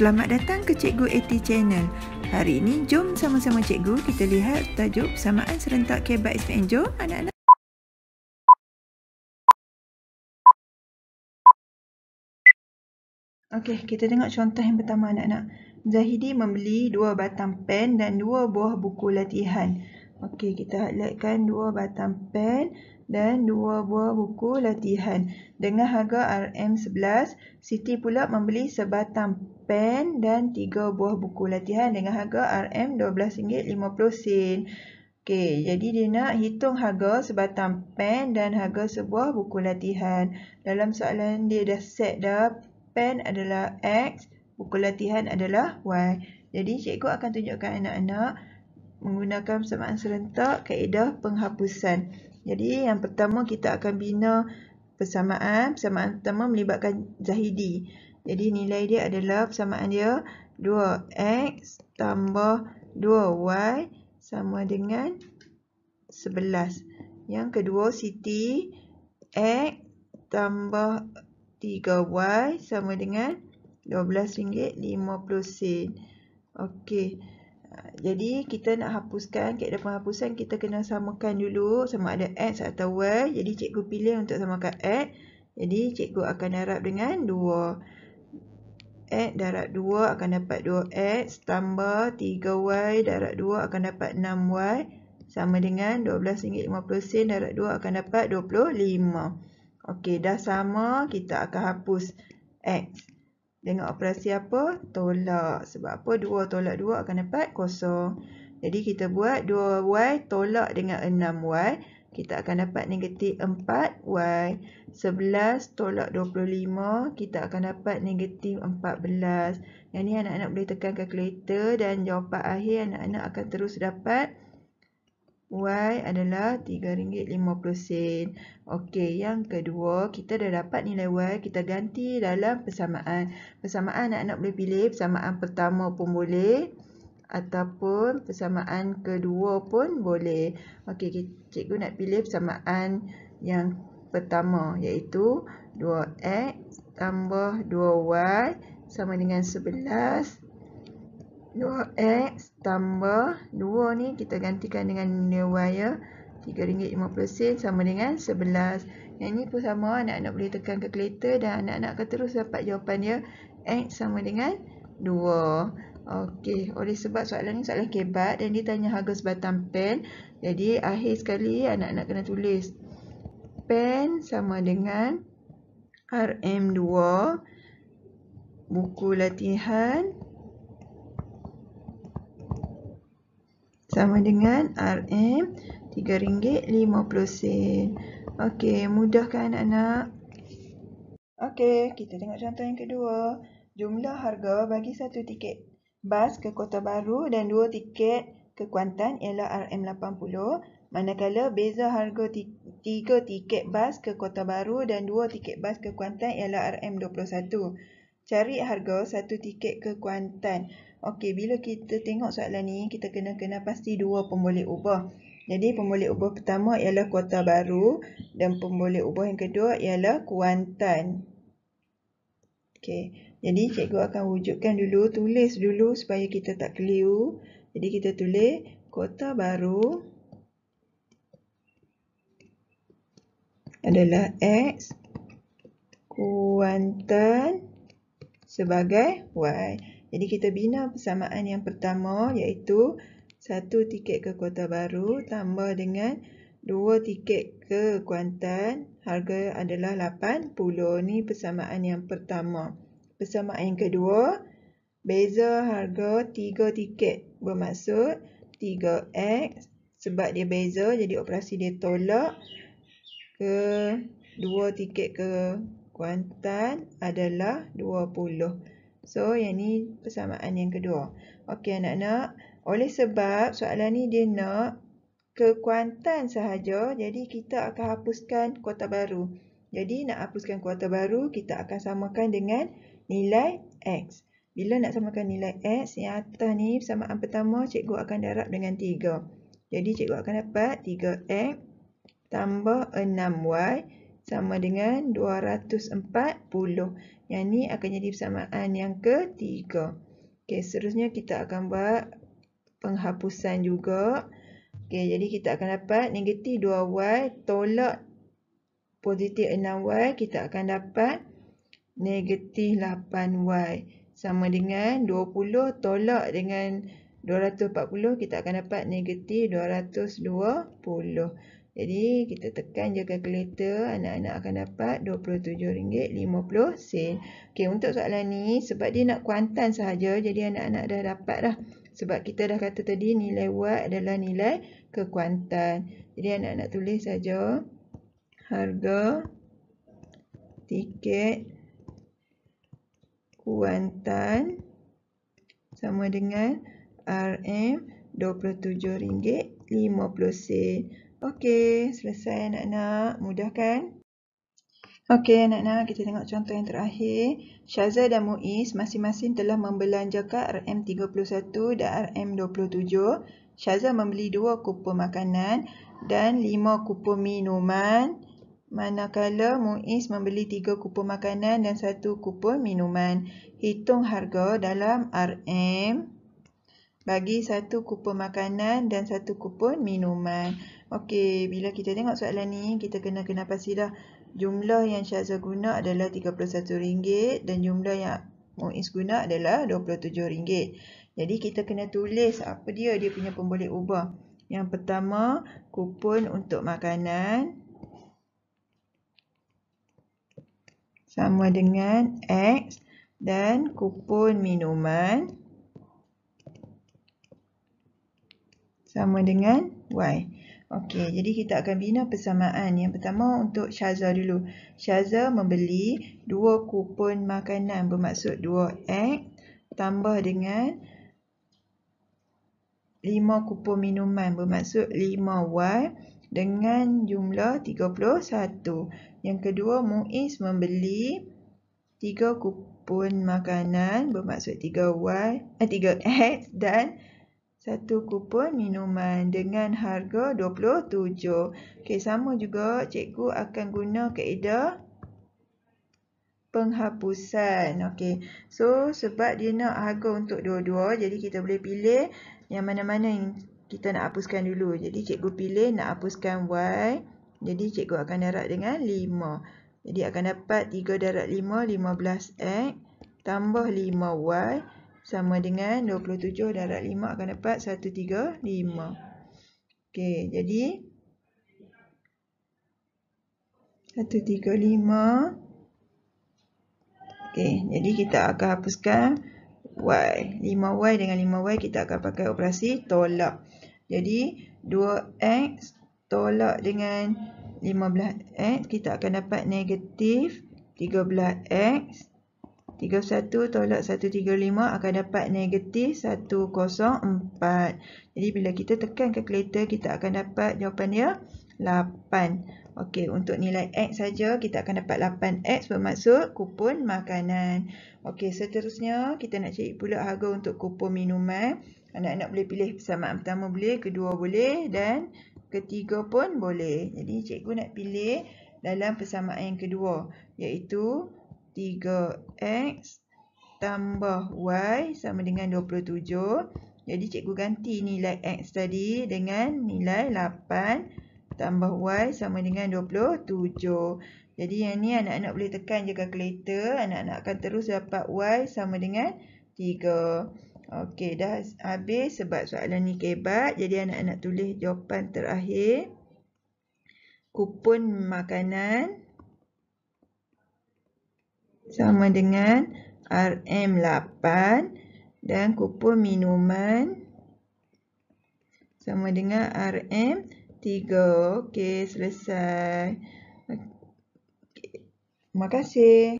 Selamat datang ke Cikgu AT Channel. Hari ini, jom sama-sama Cikgu kita lihat tajuk samaan serentak kebat SPN. Jom, anak-anak. Okey, kita tengok contoh yang pertama anak-anak. Zahidi membeli dua batang pen dan dua buah buku latihan. Okey, kita highlightkan dua batang pen dan dua buah buku latihan. Dengan harga RM11, Siti pula membeli sebatang pen dan tiga buah buku latihan dengan harga RM12.50. Okey, jadi dia nak hitung harga sebatang pen dan harga sebuah buku latihan. Dalam soalan dia dah set dah pen adalah X, buku latihan adalah Y. Jadi cikgu akan tunjukkan anak-anak menggunakan persamaan serentak kaedah penghapusan. Jadi yang pertama kita akan bina persamaan. Persamaan pertama melibatkan Zahidi. Jadi nilai dia adalah persamaan dia 2x tambah 2y sama dengan 11. Yang kedua Siti x tambah 3y sama dengan RM12.50. Okey. Jadi kita nak hapuskan, kita dapat hapusan kita kena samakan dulu sama ada x atau y. Jadi cikgu pilih untuk samakan x. Jadi cikgu akan darab dengan 2 x eh, darab 2 akan dapat 2x eh, tambah 3y darab 2 akan dapat 6y sama dengan RM12.50 darab 2 akan dapat 25. Okey, dah sama kita akan hapus x. Dengan operasi apa? Tolak. Sebab apa? 2 tolak 2 akan dapat kosong. Jadi kita buat 2y tolak dengan 6y kita akan dapat negatif 4y 11 tolak 25 kita akan dapat negatif 14 yang ni anak-anak boleh tekan kalkulator dan jawapan akhir anak-anak akan terus dapat y adalah RM3.50 Okey, yang kedua kita dah dapat nilai y kita ganti dalam persamaan persamaan anak-anak boleh pilih persamaan pertama pun boleh ataupun persamaan kedua pun boleh. Okey, cikgu nak pilih persamaan yang pertama iaitu 2x tambah 2y sama dengan 11. 2x tambah 2 ni kita gantikan dengan nilai ya. RM3.50 sama dengan 11. Yang ni pun sama anak-anak boleh tekan kalkulator dan anak-anak akan terus dapat jawapan dia. X sama dengan 2. Okey, oleh sebab soalan ni soalan kebat dan dia tanya harga sebatang pen. Jadi akhir sekali anak-anak kena tulis. Pen sama dengan RM2 buku latihan sama dengan RM RM3.50. Okey, mudah kan anak-anak? Okey, kita tengok contoh yang kedua. Jumlah harga bagi satu tiket bas ke Kota Baru dan dua tiket ke Kuantan ialah RM80 manakala beza harga tiga tiket bas ke Kota Baru dan dua tiket bas ke Kuantan ialah RM21. Cari harga satu tiket ke Kuantan. Okey, bila kita tengok soalan ni, kita kena kena pasti dua pemboleh ubah. Jadi pemboleh ubah pertama ialah Kota Baru dan pemboleh ubah yang kedua ialah Kuantan. Okey. Jadi cikgu akan wujudkan dulu, tulis dulu supaya kita tak keliru. Jadi kita tulis kota baru adalah X Kuantan sebagai Y. Jadi kita bina persamaan yang pertama iaitu satu tiket ke kota baru tambah dengan dua tiket ke Kuantan harga adalah 80. Ini persamaan yang pertama. Persamaan yang kedua, beza harga tiga tiket bermaksud 3X sebab dia beza jadi operasi dia tolak ke dua tiket ke Kuantan adalah 20. So yang ni persamaan yang kedua. Okey anak-anak, oleh sebab soalan ni dia nak ke Kuantan sahaja, jadi kita akan hapuskan kuota baru. Jadi nak hapuskan kuota baru, kita akan samakan dengan nilai X. Bila nak samakan nilai X, yang atas ni persamaan pertama cikgu akan darab dengan 3. Jadi cikgu akan dapat 3X tambah 6Y sama dengan 240. Yang ni akan jadi persamaan yang ketiga. Okey, seterusnya kita akan buat penghapusan juga. Okey, jadi kita akan dapat negatif 2Y tolak positif 6Y. Kita akan dapat negatif 8y sama dengan 20 tolak dengan 240 kita akan dapat negatif 220. Jadi kita tekan je kalkulator anak-anak akan dapat RM27.50. Okey untuk soalan ni sebab dia nak kuantan sahaja jadi anak-anak dah dapat dah. Sebab kita dah kata tadi nilai Y adalah nilai kekuantan. Jadi anak-anak tulis saja harga tiket Kuantan sama dengan RM27.50. Okey, selesai anak-anak. Mudah kan? Okey, anak-anak, kita tengok contoh yang terakhir. Syazal dan Muiz masing-masing telah membelanjakan RM31 dan RM27. Syazal membeli 2 kupon makanan dan 5 kupon minuman manakala Muiz membeli tiga kupon makanan dan satu kupon minuman. Hitung harga dalam RM bagi satu kupon makanan dan satu kupon minuman. Okey, bila kita tengok soalan ni, kita kena kena pastilah jumlah yang Syaza guna adalah RM31 dan jumlah yang Muiz guna adalah RM27. Jadi kita kena tulis apa dia dia punya pembolik ubah. Yang pertama, kupon untuk makanan. sama dengan X dan kupon minuman sama dengan Y. Okey, jadi kita akan bina persamaan. Yang pertama untuk Syaza dulu. Syaza membeli dua kupon makanan bermaksud 2X tambah dengan 5 kupon minuman bermaksud 5Y dengan jumlah 31. Yang kedua, Muiz membeli 3 kupon makanan bermaksud 3Y, eh, 3X dan 1 kupon minuman dengan harga 27. Okey, sama juga cikgu akan guna kaedah penghapusan. Okey. So sebab dia nak harga untuk dua-dua, jadi kita boleh pilih yang mana-mana yang kita nak hapuskan dulu. Jadi cikgu pilih nak hapuskan y. Jadi cikgu akan darab dengan 5. Jadi akan dapat 3 darab 5, 15x tambah 5y sama dengan 27 darab 5 akan dapat 135. Okey, jadi 135. Okey, jadi kita akan hapuskan y. 5y dengan 5y kita akan pakai operasi tolak. Jadi 2x tolak dengan 15x kita akan dapat negatif 13x. 31 tolak 135 akan dapat negatif 104. Jadi bila kita tekan kalkulator kita akan dapat jawapan dia 8. Okey, untuk nilai X saja kita akan dapat 8X bermaksud kupon makanan. Okey, seterusnya kita nak cari pula harga untuk kupon minuman. Anak-anak boleh pilih persamaan pertama boleh, kedua boleh dan ketiga pun boleh. Jadi cikgu nak pilih dalam persamaan yang kedua iaitu 3X tambah Y sama dengan 27. Jadi cikgu ganti nilai X tadi dengan nilai 8 tambah y sama dengan 27. Jadi yang ni anak-anak boleh tekan je calculator. Anak-anak akan terus dapat y sama dengan 3. Okey, dah habis sebab soalan ni kebat. Jadi anak-anak tulis jawapan terakhir. Kupon makanan sama dengan RM8 dan kupon minuman sama dengan RM8. Tiga, okay selesai okay terima kasih